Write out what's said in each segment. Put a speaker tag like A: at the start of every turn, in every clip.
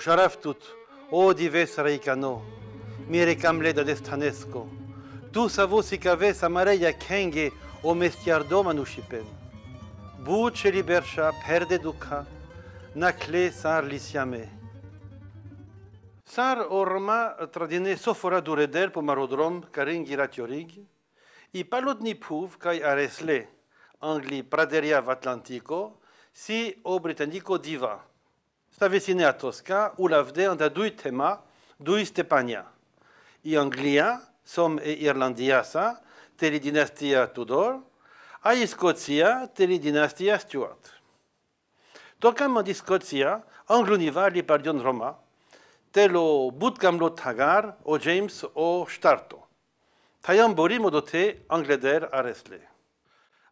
A: وشرفتت odi vesra ikano mire destanesco tu savou si cavesa kenge o mestiardo manushipen buce libercha perde duca nacle sar liciame. sar orma tradine sofora redel po marodrom Karin ratiorig i ni pouv kai aresle angli praderia atlantico si o britannico diva s'avviciner a Tosca, où l'avdean da dui tema, dui Stepania. I Anglia, som e Irlandiasa, teli dinastia Tudor, a i Scoția, teli dinastia Stuart. Tocam di Scoția, angluniva li pardion Roma, telo bootcam lo hagar o James o Starto. Taiam borim o dote à aresle.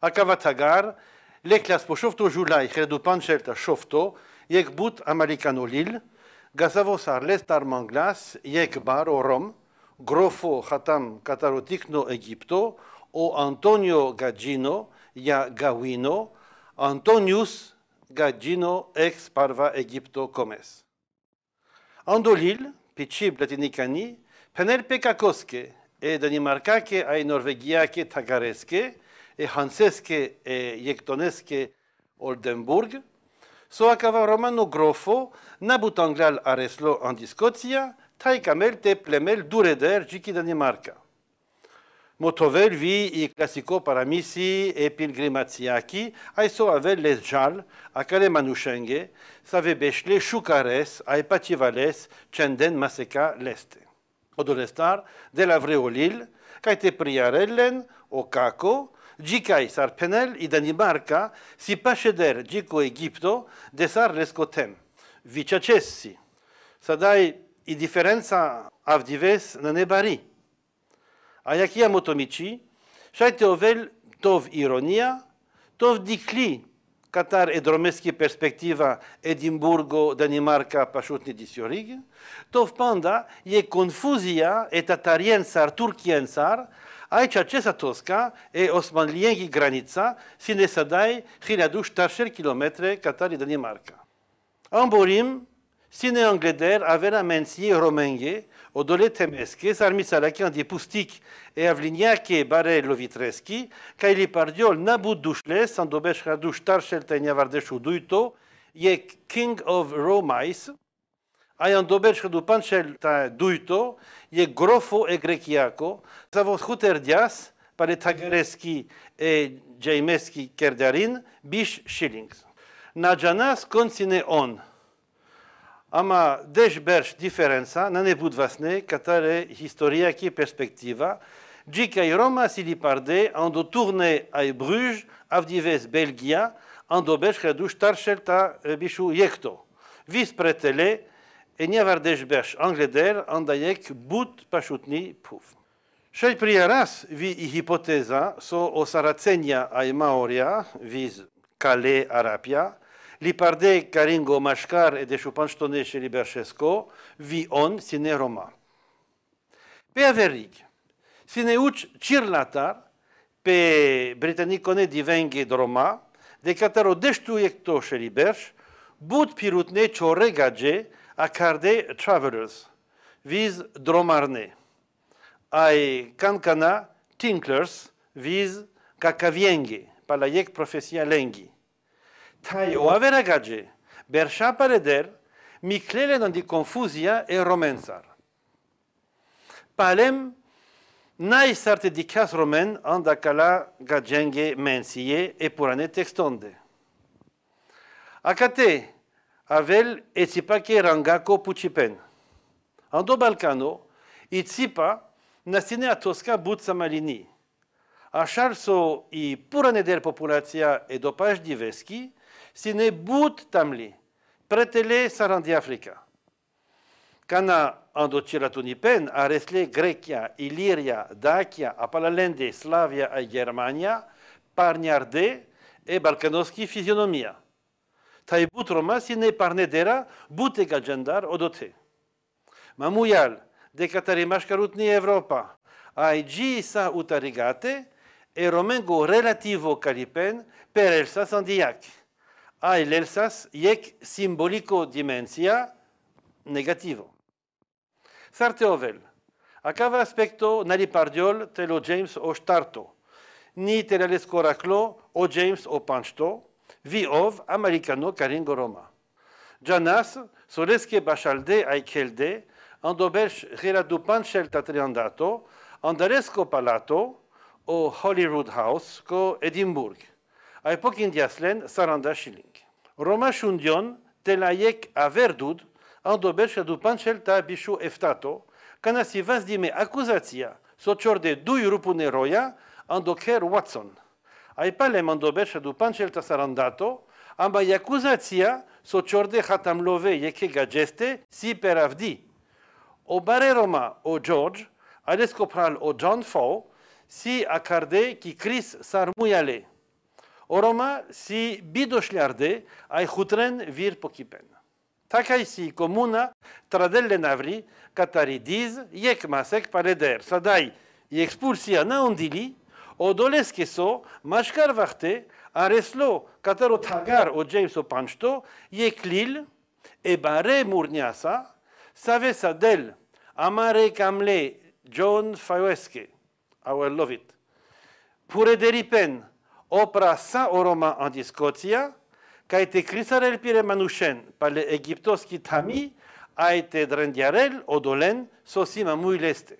A: Acava tagar, le les classes șofto julai, credu pancel Panchelta șofto, jekk but Amerikanu lil, gazavosar lestar manglas, jekk bar rom, grofo hatam katarotikno Egipto, o Antonio Gaggino ya Gawino, Antonius Gaggino ex parva Egipto comes. Andolil, pichib latinicani, Penel Pekakoske e danimarkake ai e norvegiake tagareske, e hanseske e jektoneske Oldenburg, romano grofo, nabutangral areslo en Discotia, kamel te plemel dureder jiki Danimarca. Motovel vi i classico paramisi e pilgrimatiaki, aiso avel les jal, a manushenge, save bechle shukares, a epativales, cenden maseka leste. Odolestar, de la vreolil, caite priarellen, o kako, Gicai Gjikaj Sarpenel i Danimarca si pasheder gjiko Egipto desar leskotem. Vicacessi. Sadai i diferența avdives në nebari. Aja kia motomici, shajte ovel tov ironia, tov dicli, katar e dromeski perspektiva Edimburgo, Danimarca, pashutni disjorigë, tov panda je konfuzia e tatariensar, turkiensar, Aici ce Tosca e osmanlijegi granica, sine să sadaj 1400 km Qatar i Danimarca. Amborim, sine angleder avea menții romenge, o dole temeske, sarmisalaki andi pustic e avliniake bare lovitreski, ca ili pardiol nabu dușle, a raduș tarșel tenia vardeșu duito, e king of Romais, Ајан јан каду панчел таа дујто, е грофо е грекијако, за во хутер дјас, паре тагерески е джајмески кердарин, биш шилингс. На джанас концине он. Ама деш берш диференца, на не будвасне, катаре историјаки перспектива, Джика и Рома сили парде, ан до турне ај Бруж, авдивес Белгија, ан до бешка душ та бишу јекто. Вис претеле, nie wardeś besz Angleder, andajek but paszutni puf. Szej priaras vi i so o saracenia ai maoria vis kale arapia, li parde karingo mashkar de deshupanstone și liberșesco, vi on sine roma. Pe averig, sine uch cirlatar, pe britanicone divenge droma, de cataro destu ecto și liberș, but pirutne cioregaje, Accardé Travelers, vise Dromarné. Ai Kankana Tinklers vise la yek profession Lengi. Tai Oaveragage, Bersha Pareder, dans di confusia e romensar. Palem Nai sarte dicas romen andakala gajenge mensie e purane textonde. Akate. Avell et rangako puchipen. Ando do balkano, et si pas, butsamalini. A charso i puraneder neder populatia e veski sine but tamli, pretele sarandi Africa. Kana ando tunipen, aresle resle iliria dakia Dacia, a Slavia e Germania, parniarde e balkanoski fisionomia. parne dera, parnedera butega gendar odote. Mamuyal, de mascarut mashkarutni Europa, aigi sa utarigate, e romengo relativo calipen per Elsas andiac. Ai l'Elsas iec simbolico dimensia negativo. Sarte ovel, acava aspecto te telo James o starto, ni telales coraclo o James o panchto, vi americano caringo roma. Janas, Soreske bachalde aikeldé, chelde, andobes reradupan triandato, andaresco palato, o Holyrood House, co Edimburg. A indiaslen saranda shilling. Roma shundion telayek averdud, Verdud, reradupan scelta bishu eftato, kanasi dime accusatia, sochorde de rupune roya, Watson. a i pale mandobecha do panchel tasarandato, amba yakuzatia so chorde hatamlove yeke gajeste si peravdi. O Roma o George, ales copral o John Fo, si acarde ki Chris sarmuyale. O Roma si bidoșliarde ai hutren vir pokipen. Takaj si comuna tradelle navri, katari diz, yek masek paleder. Sadai, expulsia na undili. odolesc eso, varte, areslo, katero tagar o James o panchto, Yeklil, clil, e bare murniasa, savesa del, amare Kamle, John will love it, Pure deripen, opra sa oroma en Discoția, Kaite ete crisarel pire manușen, pale Egyptoski tami, a ete drendiarel, odolen, Sosima Mouileste.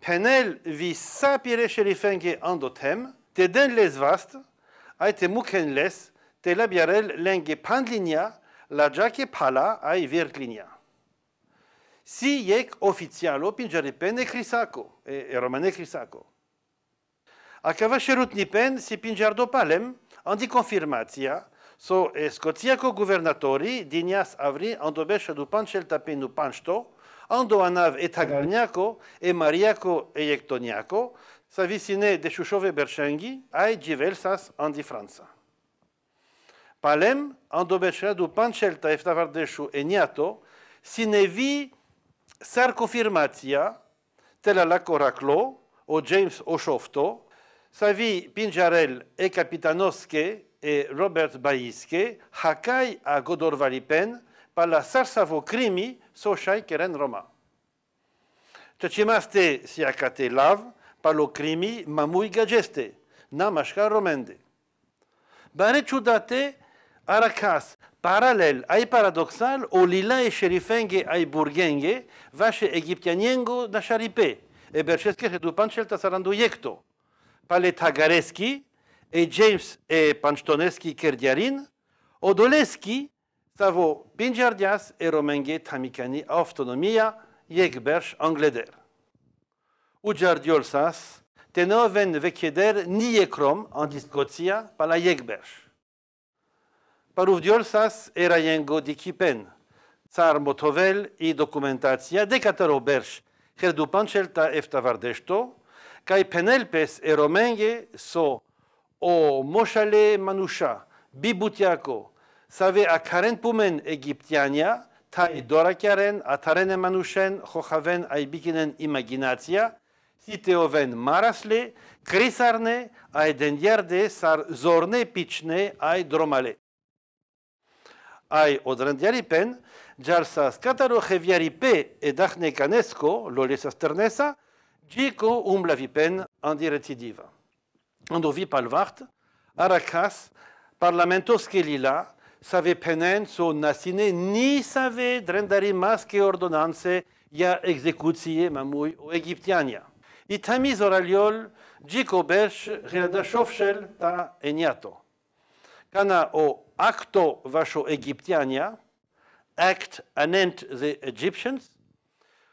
A: Penel vis sapire sherifenke andotem, te den les vast, aite muken les, te labiarel lenge pandlinia, la jake pala ai verglinia. Si yek oficialo pinjaripen Pen e, e A ekrisako. Akava pen si pinjardo palem, andi confirmatia, so e scotiaco guvernatori dinias avri do panchel cel tapenu panchto. Ando anav etagoniako, et mariako eiectoniako, sa vicine de Chuchove berchengi, ai givelsas andi Franza. Palem, ando berchadu panchelta eftavardeshu eniato, sinevi sarcofirmatia, tela la coraclo, o James Oshofto, Savi Pinjarel et Capitanoske et Robert Baiske, Hakai à Godorvalipen, par Sarsavo krimi Sochai keren roma. si akate lav, palo krimi mamui Gajeste, namashka romende. Bare arakas aracas, paralel ai paradoxal, o lila e sherifenge ai burgenge, vache egiptianiengo da șaripe, e berșesche et dupan cel yekto, par Pale tagareski, et James et panchtoneski kerdiarin, odoleski, Savo binjardias eromenge tamikani autonomia yegbersh angleder. Ujardiolsas tenoven vekeder niekrom andiskotia pala yegbersh. Paruvdiolsas erayengo dikipen, țar motovel i documentația de catero berș, herdupancelta eftavardeșto, cai penelpes e eromenge so o moșale manușa, bibutiaco, Save akaren poumen Egyptiania, tai dorakaren, atarene manushen, chochaven aibikinen imaginatia, siteoven marasle, krisarne, aidendiarde, sar zorne pichne, ai dromale. Ai odrandiaripen, jarsas kataro pe et dachne canesco, lolesas ternesa, gico umblavipen andiretidiva. Andovi palvart, arakas, parlamentos kelila, save penențul nasine, ni save drendari maske ordonance ya execuție mamui o egiptiania. I tamiz oraliol, gico berș, reada shofshel ta eniato. Cana o acto vasho egiptiania, act anent the Egyptians,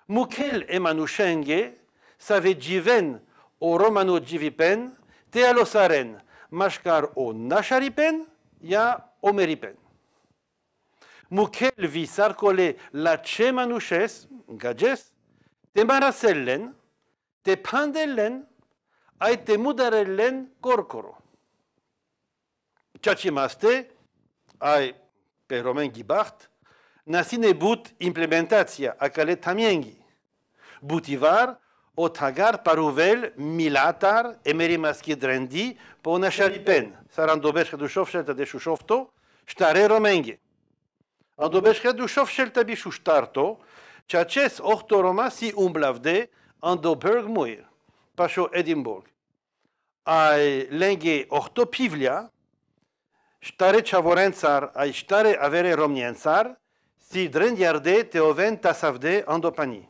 A: mukel emanushenge save diven o romano givipen, te alosaren, ou o ya ia omeripen. მუქელვი სარკოლე ლაჩემანუშეს გაჯეს დემარასელენ დეფანდელენ აი დემუდარელენ კორკორო ჩაჩიმასტე აი პერომენგი ბახტ ნასინე ბუთ იმპლემენტაცია აკალე თამიენგი ბუტივარ ოთაგარ პარუվել მილატარ ემერი მასკი დრენდი პონაშარიპენ სარანდობეშ ხდუშოვშეთა დეშუშოვტო შტარე რომენგი Andobeshkadu shofsheltabi acest chaches roma si umblavde, andoberg muir, pasho Edinburgh. Ai lenge ohtopivlia, stare chavorențar, ai stare avere romniențar, si te oven tasavde andopani.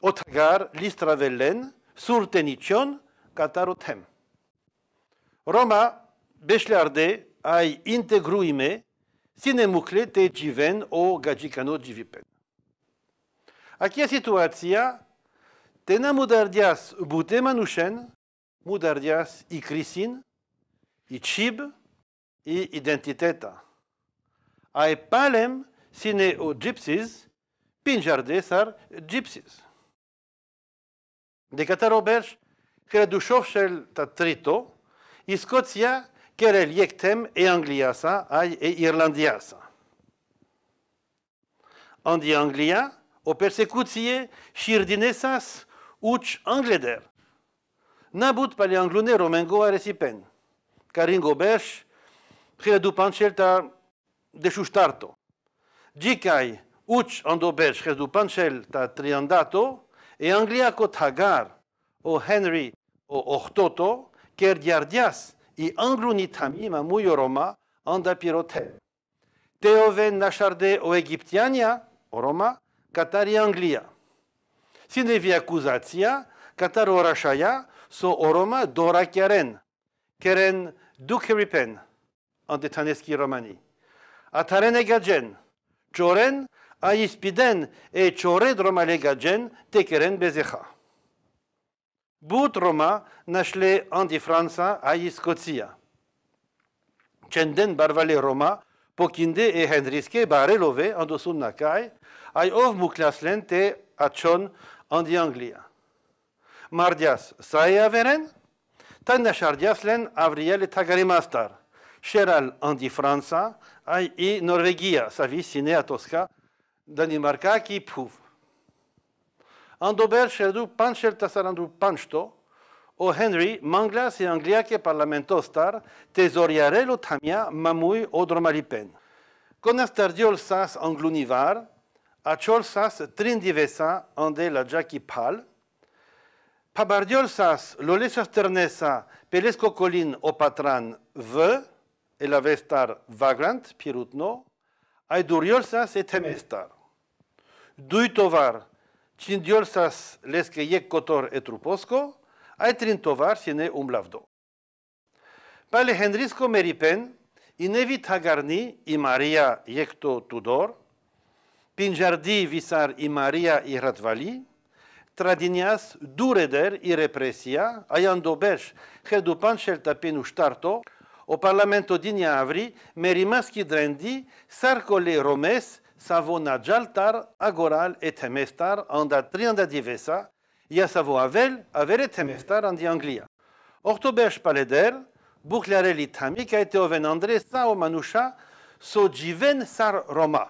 A: Otagar listravellen, surtenicion, catarotem. Roma, beșlearde, ai integruime, Sine mucle te jiven o gajikano jivipen. Aqui a situația, te na mudardias bute manușen, mudardias i crisin, i chib, i identiteta. Ai palem sine o gypsies, pinjarde sar gypsies. De Robert, că dușov shel tatrito, trito, i Scoția kerel yektem e angliasa ay e irlandiasa. Andi Anglia o persecuție șirdinesas uch angleder. Nabut pali anglune romengo aresipen, caringo berș, hredu pancelta uch ando uci andoberș hredu pancelta triandato e Anglia cotagar, o Henry o ochtoto ker diardias, 이 anglo-nitamim, les andapirote. Teoven nacharde o egyptiania, oroma, katari anglia. Sinevi accusatia, katar orashaya, so oroma dora keren, dukheripen les taneski romani. Atarene gajen, choren, e et chored romalegajen, tekeren bezecha. Butroma našli anti Franța ai scotia Cenden barvale Roma, pokinde e Henriske barrelove andosul nakai, ai ov muclaslen te achon andi Anglia. Mardias sae averen, tan len avriel tagarimastar, sheral andi Franța ai i Norvegia, savi sine a Tosca, Danimarca ki pouv en Andober sheldu panchel, sheltasarandu panchto, o Henry manglas et angliaque parlamentostar tesoriarelo tamia mamui odromalipen. Conastardiol sas anglunivar, achol sas trindivesa ande la jaki pal, pabardiol sas lolesas ternesa pelesco colin patran, v, et la vestar vagrant pirutno, aiduriol sas et temestar. Duitovar, Чиндьорсас леске ек котор етрупоско, трин товар си не умлавдо. Пале Хенриско Мерипен и Неви Тагарни и Мария Јекто Тудор, Пинжарди Висар и Мария и Ратвали, Tradinias dureder i represia, ajan dobesh, hedupan shelta о shtarto, o аври Мери маски merimaski drendi, sarkole ромес savona jaltar, agoral et temestar, anda trianda divesa, ia savo avel, avere temestar, andi anglia. Ortobesh paleder, buclareli tamik, a été oven andré, sa o manusha, so jiven sar roma.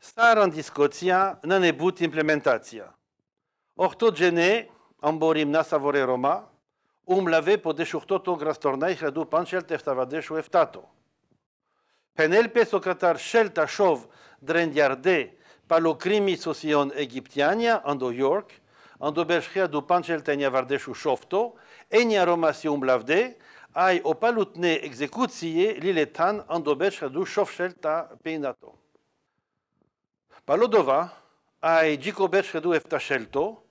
A: Sar andi scotia, nan ebut implementatia. Ortogene, amborim na savore roma, um lave po deshurtoto grastornai, hradu panchel teftavadesh eftato. Penelpe sokratar shelta shov, drendjarde palo krimi sosion egiptiania ando York, ando berchia do pancheltenia vardeshu szofto, enia romasion blavde, aj opalutne egzekucje liletan ando berchia do shofshelta peinato. Palodowa, lodowa, aj dziko berchia do eftaszelto,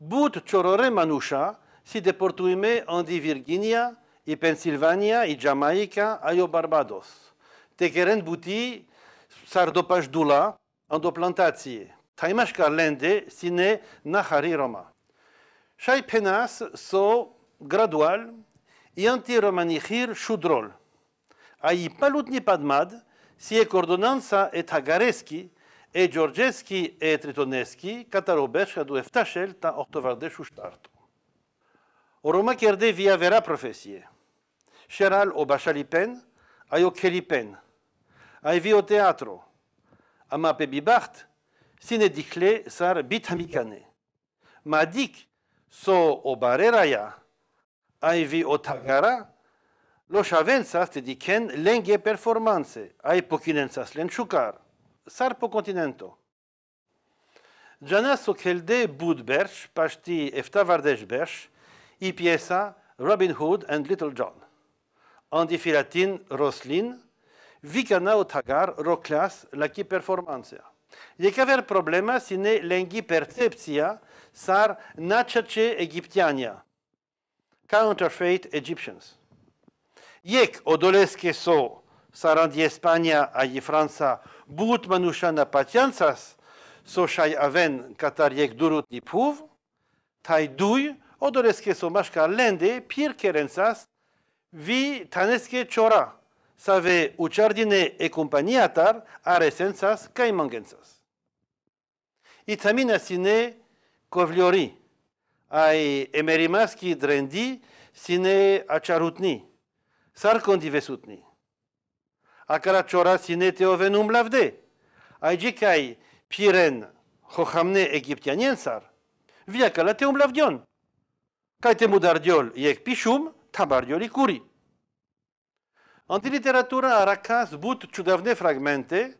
A: but czorore manusza, si deportujmy andi Virginia, i Pennsylvania i Jamaica, i Barbados. Tekeren buti Sardopage dula, taimashkarlende, Taimashka lende sine nahari roma. penas so gradual, anti romanihir shudrol, Ai palutni padmad, si e et tagareski, e georgeski e, e tritoneski, catarobeșca du eftașel ta ortovardeșu O roma via vera profesie. Sheral o pen, A kelipen. Ai au teatru. Ama pe bibart, sine dicle sar bit amicane. Ma dic, so o barera ia, vi o tagara, lo shavențas te dicen lenge performanțe, ai pocinențas lenciucar, sar po continento. Janas o chelde budberș, paști Berch, i piesa Robin Hood and Little John. filatin Roslin, vi në u tagar roklas laki performancja. Jekaver problema si ne lengi percepcja sar naçaçe Egiptiania. Counterfeit Egyptians. Jek odoleske so sarandi Espania ai Franca but manushana patiansas so shai aven katar jek durut ni puv tai duj odoleske so mashka lende pir kerensas vi taneske çora save uciardine e compania tar aresensas kai mangensas. Itamina sine covliori, ai emerimaschi drendi sine acharutni, sar condivesutni. A chora sine teovenum lavde, ai gicai piren hohamne egiptianensar, via calate teum lavdion. te mudardiol yek pishum, tabardioli curii. Antilitteratura raka zbut cudowne fragmenty,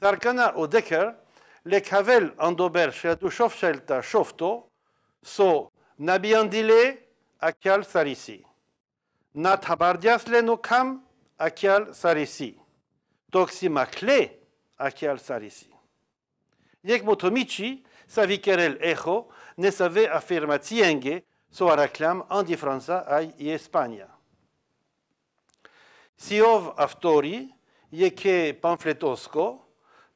A: Sarkana Decker, le en andober sheltu shof shelta shofto, so nabiandile akial sarisi. Nat habardias leno kam akial sarisi. Toximakle akial sarisi. Niech motomici savikerel echo ne save afirmacienge so araklam anti Franza ay i Espania. Siov Aftori, je panfletosko,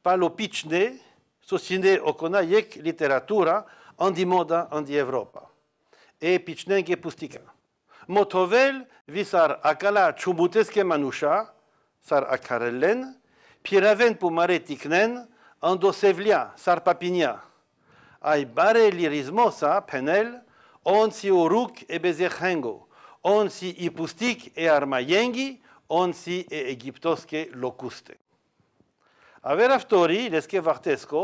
A: palopiczny, sosine okona yek literatura andi Europa, E picznego pustika. Motovel visar akala chumuteske manusha, sar akarellen, piraven mare tiknen, andosevlia, sar papinia. Ai bare lirismosa, penel, on si uruk e bezechengo, on si ipustik e armayengi, on si e egiptoske locuste. Aver aftori, lesque vartesco,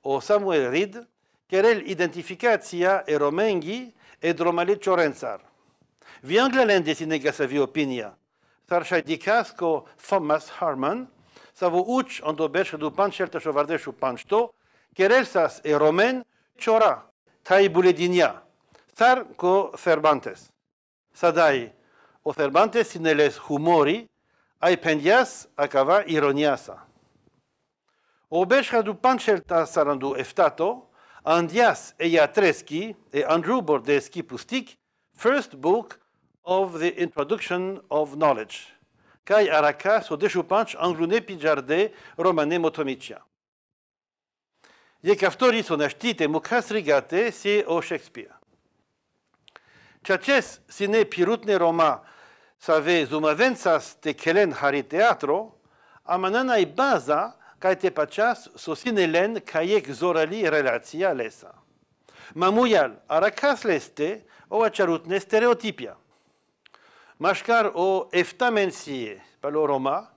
A: o Samuel Reed, querel identificatia e romengi e dromalit chorenzar. Vi angla lende si negas avi opinia, sar Thomas Harman, savo uch ando besche du pancelta chovardeshu panchto, querel sas e romen chora, tai buledinia, sar co Cervantes. Sadai, o Cervantes sin el humori, ai pendias acava ironiasa. O beșca du pancelta sarandu eftato, andias eia treski e Andrew Bordeski pustic, first book of the introduction of knowledge. Cai araca so deșupanci anglune pijarde romane motomicia. Iec caftori sunt aștite, mucas rigate, si o Shakespeare. ce sine pirutne roma să vezi umăvențas de chelen hari teatro, ai baza ca te păceas susține len ca ec zorali relația lesa. Mamuial, aracas leste, o ne stereotipia. Mașcar o eftamensie pe lo Roma,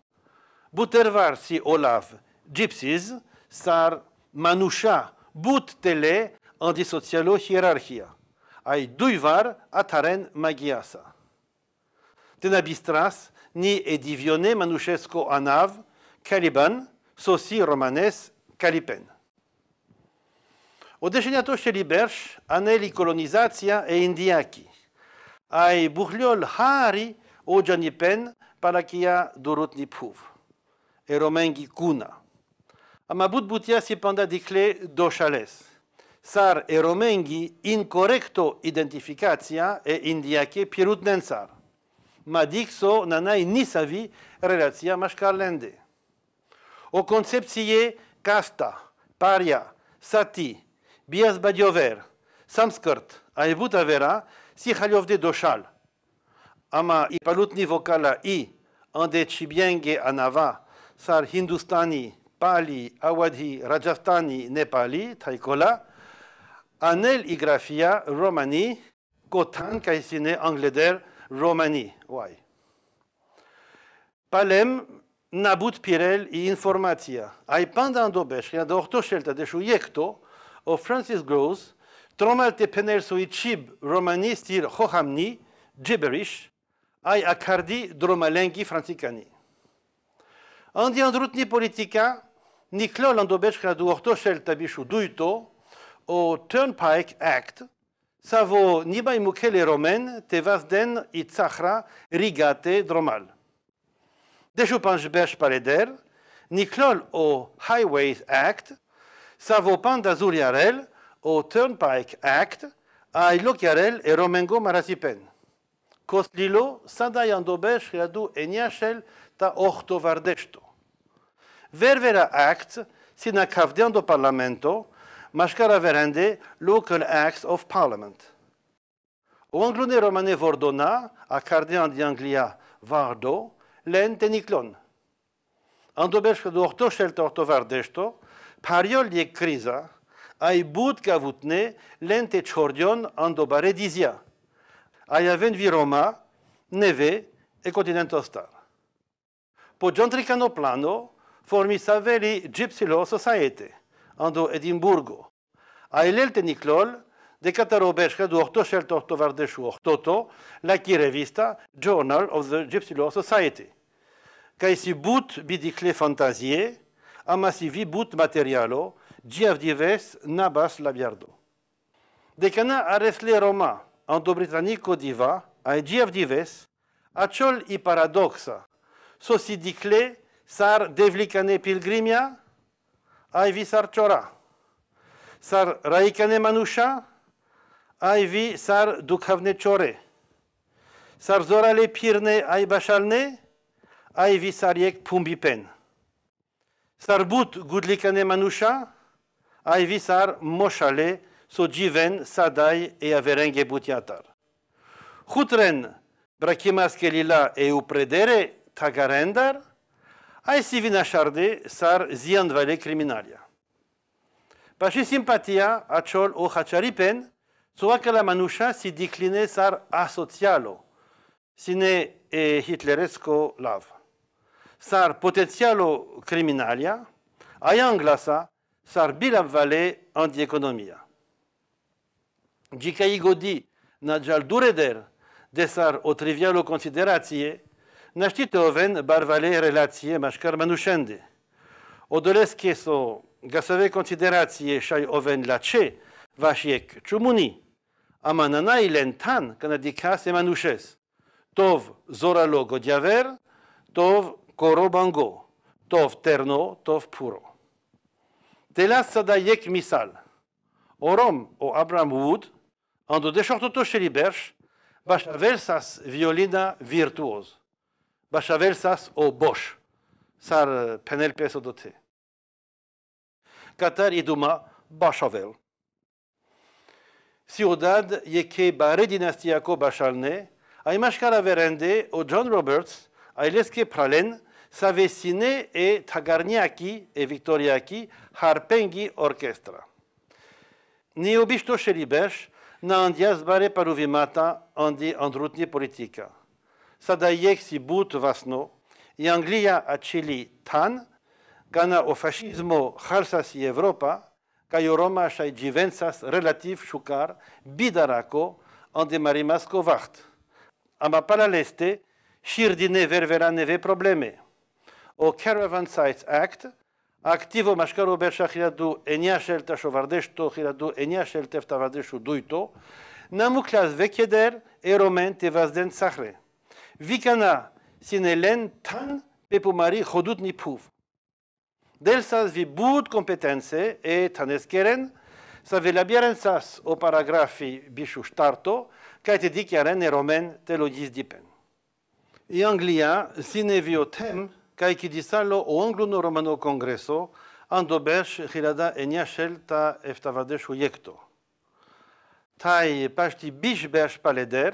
A: butervar si olav, gypsies, sar manușa, buttele antisocialo hierarhia. Ai duivar ataren maghiasa. Tenabistras, ni Edivione, manuchesco Anav, Caliban, Sossi, Romanes, Calipen. Odeszeniato chcieli bersz, anelli kolonizacja e indiaki. Ai i buchliol hari o pen, palakia dorotni pouv. E romengi kuna. A ma butia si panda dikle do chales. Sar e romengi incorrecto identifikazia e indiaki e pierutnen sar ma dixo nanai nisavi relatia mașcarlende. O concepție casta, paria, sati, bias badiover, samskrt, aibuta vera si haliovde doshal. Ama i palutni vocala i, ande cibienge anava, sar hindustani, pali, awadhi, rajastani, nepali, taikola, anel igrafia romani, kotan kaisine angleder, Romani. Why? Palem nabut pirel i informația. Ai panda andobeșia de orto șelta de șuiecto o Francis Gross, tromalte penel penel i chib romanistir hohamni gibberish ai akardi dromalengi franticani. Andi andrutni politica Niclol andobeșca du ohto șelta bișu duito o Turnpike Act – Savo nibai mukele romen den itzachra rigate dromal. Deshupanj besh paleder, niklol o Highways Act, savo pandazul yarel o Turnpike Act, a ilok yarel e romengo marasipen. Kostlilo sada andobesh riadu eniashel ta orto vardeshto. Ververa Act, sina do parlamento, Mashkara Verende, Local Acts of Parliament. Wanglone Romane Vordona, a Cardian di Anglia Vardo, len teniclon. Andobershka do orto orto vardesto, pariol die criza, a gavutne, cavutne, len chordion andobare dizia. Ai aven vi Roma, neve e continentostar. Po giantricano plano, formissaveli gypsilo society ando Edimburgo. A elel de dekataro beshka du orto shel torto vardeshu la revista Journal of the Gypsy Law Society. Ka si bout bidikle fantasie, amasi vi bout materialo, diavdives nabas labiardo. kana aresle Roma, ando britannico diva, ai a chol i paradoxa, sosidikle sar devlicane pilgrimia, ai vi sar chora. Sar raikane manusha, ai vi sar dukhavne chore. Sar zorale pirne ai bashalne, ai vi sar yek pen. Sar but gudlikane manusha, ai vi sar moshale, so jiven, sadai e averenge butiatar. Hutren, brachimas kelila e upredere tagarendar, ai si vin așarde, s-ar zi învele criminalia. Pa și simpatia acel o haciaripen, sua că la manușa si decline s-ar asoțialo, sine e hitleresco lav. S-ar potențialo criminalia, aia anglasa, s-ar bilab vale anti-economia. Gica i godi na gial dureder de s-ar o trivialo considerație, naštite oven barvale relacije maškar manušende. so konsideracije šaj oven la il čumuni, a tan kanadika se manušes. Tov zoralo godjaver, tov korobango, tov terno, tov puro. sada yek misal. Orom o Abraham Wood, ando chez Liberch, violina virtuose sas o Bosch, Sar eh, Peso doté. Katar iduma Si Ciudad yeke bare dynastiako başalne, aymaşkara verende o John Roberts, aileske pralen, savesine e tagarniaki e victoriaki harpengi Orchestra. Ni obisto şelibeş, na andias bare paruvimata andi andrutni politika. садаекси бут васно, и Англија ачили тан, кана о фашизмо харсас и Европа, кај Рома шај дживенсас релатив шукар, бидарако, анде маримаско вахт. Ама паралесте, ширдине вервера неве проблеме. O Caravan Sites Act, aktivo maskaro bersa jiratu eniaxel ta xovardesto jiratu eniaxel tefta vardestu duito, namuklas vekeder eromen te vazden zahre. Vikana si ne lè tan pe po mari rodout ni pouv. D Delsas vi bu competse e tan esqueren, Sa la bi sas o paragrafi bichuch tarto, Ka te di qu que arenn e rommenn te lo dis dippen. I angliaán si nevi o tèm kaiki dislo o anglo no romano Congréso, an do bèch rirada eñachel ta avadech o jeèto. Taai e pasti bich bèch paleedder.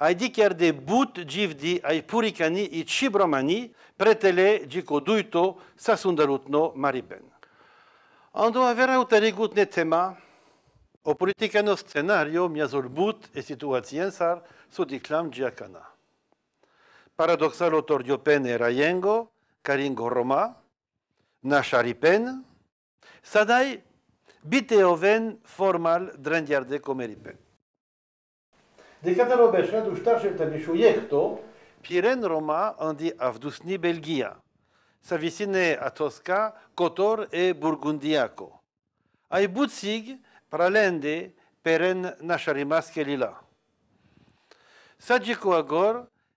A: ajdi kjerdi but gjivdi aj purikani i qibromani, pretele gjiko dujto sa sundarutno mariben. Ando avera u të rigut në tema, o politika në scenario mjazur but e situacjen sar su di klam gjakana. Paradoksal e rajengo, karingo roma, na sharipen, sadaj biteoven formal drendjarde komeripen. Δίκατε ρομεσέ του στάσετε μισουγέκτο. Πυρέν Ρωμά αντι αυτούσνη Βελγία. Sa vicine a Tosca, Cotor e Burgundiaco. Ai butzig pralende peren nasharimas kelila. Sadjiko agor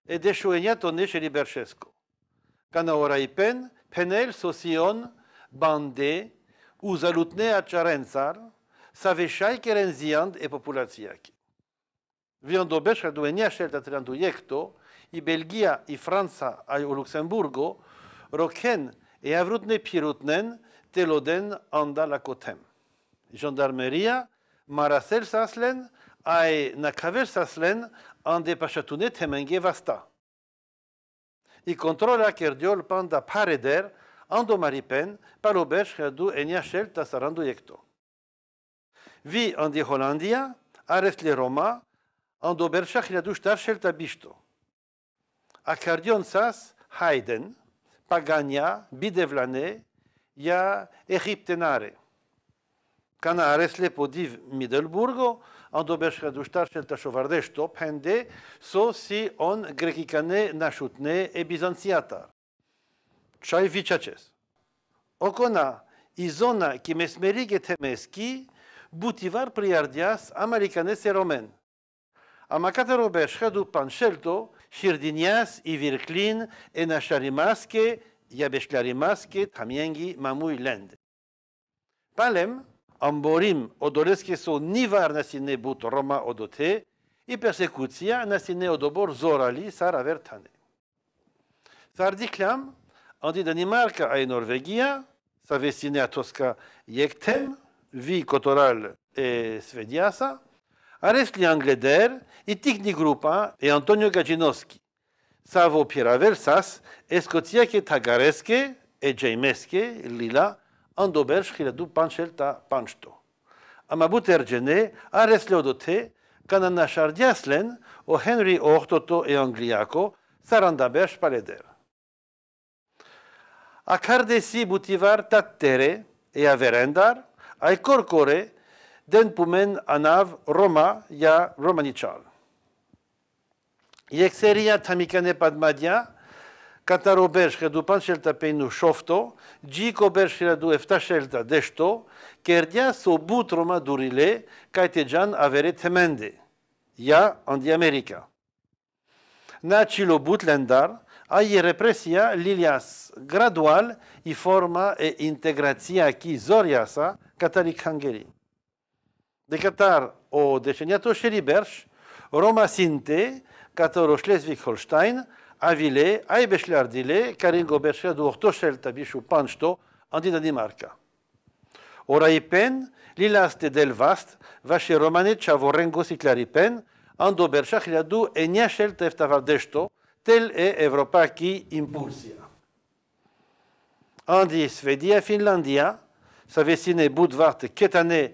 A: e deshuenia tone chez Liberchesco. Kana pen, penel sosion, bande, uzalutne a sa savechai kerenziand e populatiak wyjątkowe duenia szelta yecto, i Belgia i Franca a Luxemburgo roken e avrutne pirutnen teloden anda lakotem. Gendarmeria marasel saslen ae nakavel saslen ande pachatune temenge vasta. I kontrola kerdiol panda pareder ando maripen palobesh hadu enia shelta sarandu yecto. Vi andi Hollandia, ares le Roma, Onde oberçachilha do Starchel tabisto. Acardionsas, Haydn, Pagania, Bidevlane, ia Egiptenare. Cana aresle podiv Middelburgo, onde oberçachilha do Starchel tachovardesto, pende, so si on grecicane nașutne e bizanțiatar. Чај вичачес. Окона и зона ки месмериге темески, бутивар приардјас Американец е ромен. המכת בהשחד ופנשלטו, שירדיניאס, איבירקלין, אינה שרימסקה, יבש לרימסקה, tamiengi ממוי לנד. Palem, amborim odoleskie są nivar nasine but Roma odote i persekucja nasine odobor zorali saravertane. Sardiklam, anti Danimarka a Norwegia, a atoska jektem, vi kotoral e svediasa, Areszli Angleder y Tigni Grupa e Antonio Gacinowski. Savo Pieraversas, Escoțiache tagareske e Jaimesche, Lila, Andoberș, Hiledu, Panșel, Ta, Panșto. Am avut ergene, Ares Leodote, Cananașardiaslen, o Henry Ortoto e Angliaco, Sarandabeaș, Paleder. cardesi butivar tattere e averendar, ai corcore, den pumen anav Roma ya Romanichal. exeria tamikane padmadia, kataro bershka du panchelta peinu shofto, djiko bershka du eftashelta deshto, kerdia so Roma durile, kaitejan avere temende, ya andi Amerika. Na chilo butlendar, i e represia lilias gradual i forma e integrazia ki zoriasa catalic de Qatar au deceniato Scheribersch, Roma Sinte, Katoro Schleswig-Holstein, Avile, Aibesler Karin Karingo Bercher du Ortoschel Tabishu Andi en Dinamarca. Lilas de Delvast, chez Romane Chavorengo Siclaripen, Ando Bercher Liadu, Eniachel tel est Europa qui impulsia. Andi Svedia Finlandia, Savesine Budvart Ketane,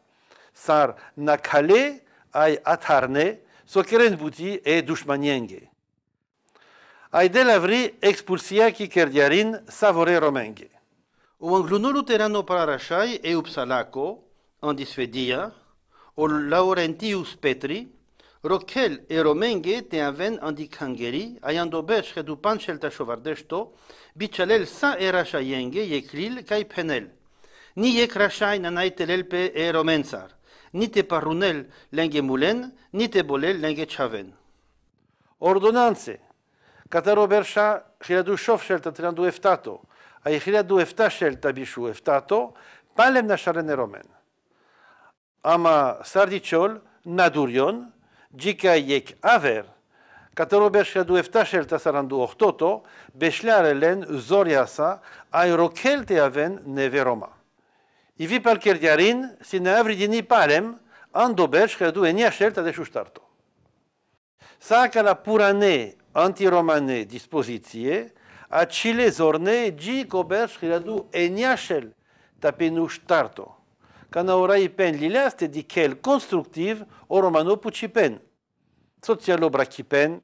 A: sar na ai atarne, so keren buti e dușmanienge. Ai de la vri expulsia ki kerdiarin savore romenge. O anglunulu terano pararașai e upsalaco, andisfedia, o laurentius petri, Rochel e Romenge te aven andicangeri, ai că redupan cel tașovardeșto, bicelel sa era șaienge, e cril, cai penel. Ni e crașai nanaitelel pe e romensar. n'était parunel, Runel Lengue Moulen, te Bolel Lengue Chaven. Ordonanțe. katarobersha chiladu Hiriadu Șofșelta, Trinadu Eftato, a Hiriadu Eftașelta, Bișu Eftato, palem na șarene romen. Ama sardiciol, nadurion, dzika jek aver, Katero Bershadu Eftasel Tasarandu Ochtoto, Beșleare Len, Zoriasa, te Aven, Neveroma. I vi për kërgjarin, si në evri dini parem, anë do besh kërdu e një shelta dhe shushtarto. Sa kala purane, antiromane a qile zorne e një hiradu enjashel tapenu shtarto. Kana ora i pen lilaste di kel konstruktiv o romano qipen, Socialo brakipen,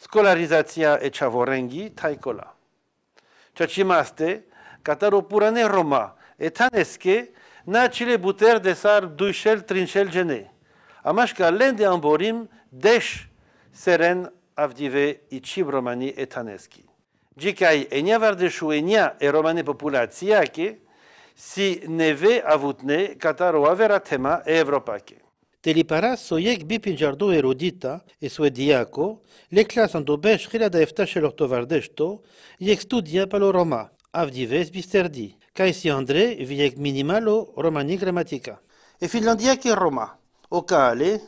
A: skolarizacija e chavorengi taikola. Ceea ce maste, cataro purane roma, ethaneske na cile buter de sar dușel, trinșel, gene. Amașca lende amborim, desh seren avdive ici romani ethaneski. Gicai enia vardeșu enia e romane populația che si neve avutne kataro avera tema e evropache. Τελιπαρά σοϊέκ μπίπιν τζαρδό εροδίτα, εσουεδιακό, λεκλάσαν το μπέσ 1007 σελοχτοβαρδέστο, γεξτούδια παλο Ρωμά, αυδιβές μπιστερδί. Caesi Andrei viec minimalo Romani Grammatica. E finlandia Finlandiae Roma, ocale,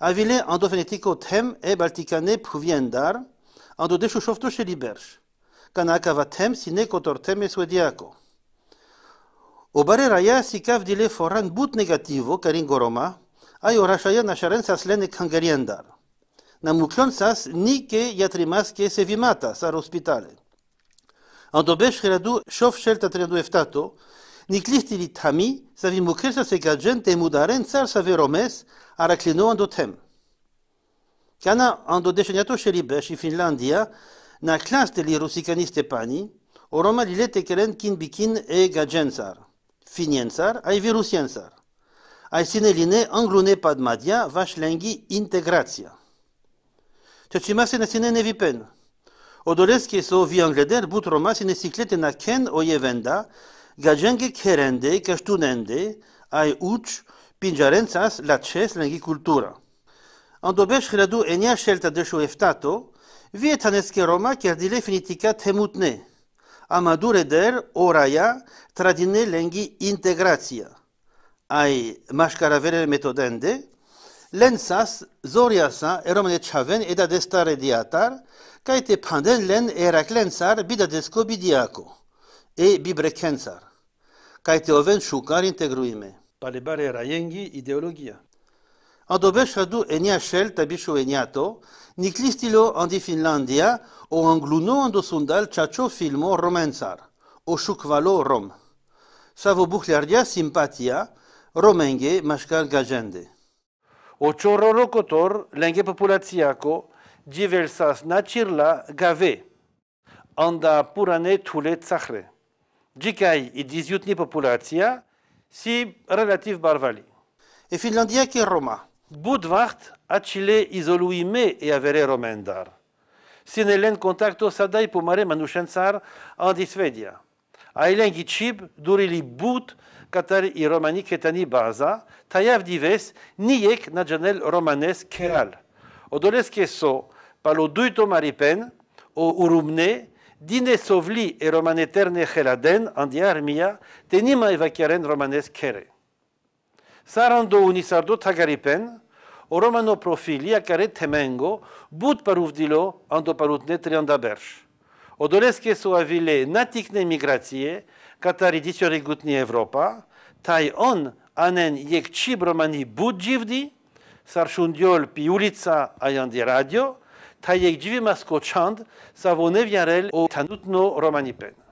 A: avile andofenetico tem e balticane pruviendar, ando deșușoftu și liberș, canaca va tem sine cotor e suediaco. O bareraia si cavdile foran but negativo, caringo Roma, ai orașaia nașaren sa slene cangariendar. Namuclon sas nike iatrimasche sevimata sar ospitale. En dobeš hradu šov šelta tredu eftato, niklihti li tami, savi mukresa se gadžen te mudaren car save romes, araklinoan do tem. Kana en dodešenjato šelibeš i Finlandia, na klaste li rusikani stepani, oroma li lete keren kin bikin e gadžen car. Finien car, ai virusien car. Ai sine sineline anglune padmadia vaš lengi integracija. Te cimase na sine nevipen. Odoleski se ovi angleder but romasi ne siclete na ken o jevenda, gajenge gjenge kerende, ai a e uç, pinjarencas la qes lëngi kultura. Andobesh hrădu e șelta shelta dëshu eftato, vie tanesche roma, chiar dile finitica temutne, amadure der oraia, tradine lângi integrația. Ai mașcaravere metodende, lensas, zoria sa, e romën e qaven, destare diatar, kaj te panden len e raklencar bi da desko bi diako, e bi brekencar, kaj te oven shukar integruime, palebar e rajengi ideologia. Andobes hadu enia shel tabisho eniato, niklistilo andi Finlandia, o angluno ando sundal chacho filmo romancar, o shukvalo rom. Savo buhliardia simpatia, romenge mashkar gajende. O chorro locotor, lenge populațiaco, diversas natirla gave, anda purane tule tsahre. Djikai i ni populatia, si relativ barvali. E ki Roma. Budvart acile me e avere romendar. Sinelen contacto sadai pomare manushensar andi Svedia. Ailen chip durili but katar i romani ketani baza, tayav dives niek janel romanes keral. Odoles so, palo duito maripen, o urumne, dine sovli e romaneterne geladen, andia armia, tenima evakiaren romanes kere. Sarando unisardo tagaripen, o romano profilia kare temengo, but paruvdilo, ando parutne trianda bersh. so avile natikne migratie, katari Evropa, Europa, tai on anen yek romani budjivdi, sarshundiol pi ulica ayandi radio, թայեկ ջիվի մաս կոչանդ սավոնև յարել օ թանուտնո ռոմանիպեն